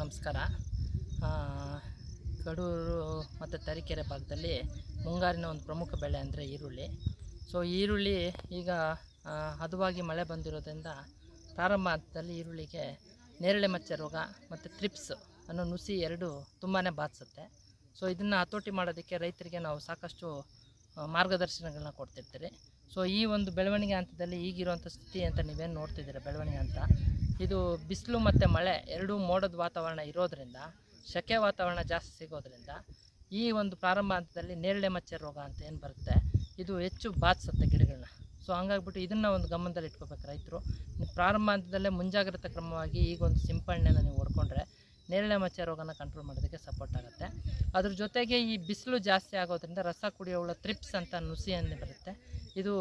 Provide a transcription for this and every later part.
ನಮಸ್ಕಾರ ಕಡೂರು ಮತ್ತು ತರೀಕೆರೆ ಭಾಗದಲ್ಲಿ ಮುಂಗಾರಿನ ಒಂದು ಪ್ರಮುಖ ಬೆಳೆ ಅಂದರೆ ಈರುಳ್ಳಿ ಸೊ ಈರುಳ್ಳಿ ಈಗ ಹದವಾಗಿ ಮಳೆ ಬಂದಿರೋದ್ರಿಂದ ಪ್ರಾರಂಭ ಹಂತದಲ್ಲಿ ಈರುಳ್ಳಿಗೆ ನೇರಳೆ ಮಚ್ಚ ರೋಗ ಮತ್ತು ಥ್ರಿಪ್ಸ್ ಅನ್ನೋ ನುಸಿ ಎರಡು ತುಂಬಾ ಬಾಧಿಸುತ್ತೆ ಸೊ ಇದನ್ನು ಹತೋಟಿ ಮಾಡೋದಕ್ಕೆ ರೈತರಿಗೆ ನಾವು ಸಾಕಷ್ಟು ಮಾರ್ಗದರ್ಶನಗಳನ್ನ ಕೊಡ್ತಿರ್ತೀರಿ ಸೊ ಈ ಒಂದು ಬೆಳವಣಿಗೆ ಹಂತದಲ್ಲಿ ಈಗಿರುವಂಥ ಸ್ಥಿತಿ ಅಂತ ನೀವೇನು ನೋಡ್ತಿದ್ದೀರ ಬೆಳವಣಿಗೆ ಅಂತ ಇದು ಬಿಸಿಲು ಮತ್ತು ಮಳೆ ಎರಡೂ ಮೋಡದ ವಾತಾವರಣ ಇರೋದರಿಂದ ಸೆಕೆ ವಾತಾವರಣ ಜಾಸ್ತಿ ಸಿಗೋದ್ರಿಂದ ಈ ಒಂದು ಪ್ರಾರಂಭ ಹಂತದಲ್ಲಿ ನೇರಳೆ ಮಚ್ಚೆ ರೋಗ ಅಂತ ಏನು ಬರುತ್ತೆ ಇದು ಹೆಚ್ಚು ಬಾಧಿಸುತ್ತೆ ಗಿಡಗಳನ್ನ ಸೊ ಹಂಗಾಗ್ಬಿಟ್ಟು ಇದನ್ನು ಒಂದು ಗಮನದಲ್ಲಿ ಇಟ್ಕೋಬೇಕು ರೈತರು ಪ್ರಾರಂಭ ಹಂತದಲ್ಲೇ ಮುಂಜಾಗ್ರತಾ ಕ್ರಮವಾಗಿ ಈಗ ಒಂದು ಸಿಂಪಡಣೆನ ನೀವು ಹೊಡ್ಕೊಂಡ್ರೆ ನೇರಳೆ ಮಚ್ಚೆ ರೋಗನ ಕಂಟ್ರೋಲ್ ಮಾಡೋದಕ್ಕೆ ಸಪೋರ್ಟ್ ಆಗುತ್ತೆ ಅದ್ರ ಜೊತೆಗೆ ಈ ಬಿಸಿಲು ಜಾಸ್ತಿ ಆಗೋದ್ರಿಂದ ರಸ ಕುಡಿಯೋ ಥ್ರಿಪ್ಸ್ ತ್ರಿಪ್ಸ್ ಅಂತ ನುಸಿ ಬರುತ್ತೆ ಇದು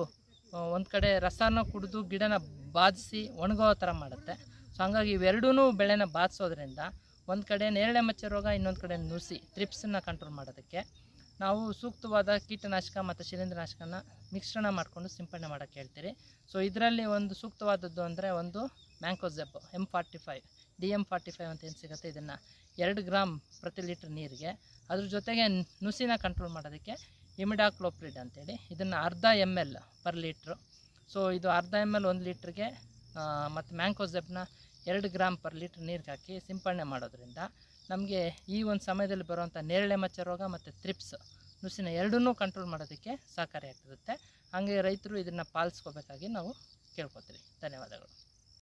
ಒಂದು ಕಡೆ ರಸನ ಕುಡಿದು ಗಿಡನ ಬಾಧಿಸಿ ಒಣಗೋ ಥರ ಮಾಡುತ್ತೆ ಸೊ ಹಂಗಾಗಿ ಇವೆರಡೂ ಬೆಳೆನ ಬಾಧಿಸೋದ್ರಿಂದ ಒಂದು ಕಡೆ ನೇರಳೆ ಮಚ್ಚೆ ರೋಗ ಇನ್ನೊಂದು ಕಡೆ ನುಸಿ ತ್ರಿಪ್ಸನ್ನು ಕಂಟ್ರೋಲ್ ಮಾಡೋದಕ್ಕೆ ನಾವು ಸೂಕ್ತವಾದ ಕೀಟನಾಶಕ ಮತ್ತು ಶಿಲೀಂಧ್ರನಾಶಕನ ಮಿಶ್ರಣ ಮಾಡಿಕೊಂಡು ಸಿಂಪಡಣೆ ಮಾಡೋಕ್ಕೆ ಹೇಳ್ತೀರಿ ಸೊ ಇದರಲ್ಲಿ ಒಂದು ಸೂಕ್ತವಾದದ್ದು ಅಂದರೆ ಒಂದು mancozeb M forty five D M forty five ಅಂತ ಏನು ಸಿಗುತ್ತೆ ಇದನ್ನು ಎರಡು ಗ್ರಾಮ್ ಪ್ರತಿ ಲೀಟ್ರ್ ನೀರಿಗೆ ಅದ್ರ ಜೊತೆಗೆ ನುಸಿನ ಕಂಟ್ರೋಲ್ ಮಾಡೋದಕ್ಕೆ ಇಮಿಡಾಕ್ಲೋಪ್ರಿಡ್ ಅಂತೇಳಿ ಇದನ್ನು ಅರ್ಧ M L per litre so ಇದು ಅರ್ಧ ಎಮ್ ಎಲ್ ಒಂದು ಲೀಟ್ರಿಗೆ ಮತ್ತು ಮ್ಯಾಂಕೋಸೆಬ್ನ ಎರಡು ಗ್ರಾಮ್ ಪರ್ ಲೀಟ್ರ್ ನೀರಿಗೆ ಹಾಕಿ ಸಿಂಪಡಣೆ ಮಾಡೋದ್ರಿಂದ ನಮಗೆ ಈ ಒಂದು ಸಮಯದಲ್ಲಿ ಬರುವಂಥ ನೇರಳೆ ಮಚ್ಚ ರೋಗ ಮತ್ತು ತ್ರಿಪ್ಸ್ ನುಸಿನ ಎರಡನ್ನೂ ಕಂಟ್ರೋಲ್ ಮಾಡೋದಕ್ಕೆ ಸಹಕಾರಿಯಾಗ್ತಿರುತ್ತೆ ಹಾಗೆ ರೈತರು ಇದನ್ನು ಪಾಲಿಸ್ಕೋಬೇಕಾಗಿ ನಾವು ಕೇಳ್ಕೊತೀವಿ ಧನ್ಯವಾದಗಳು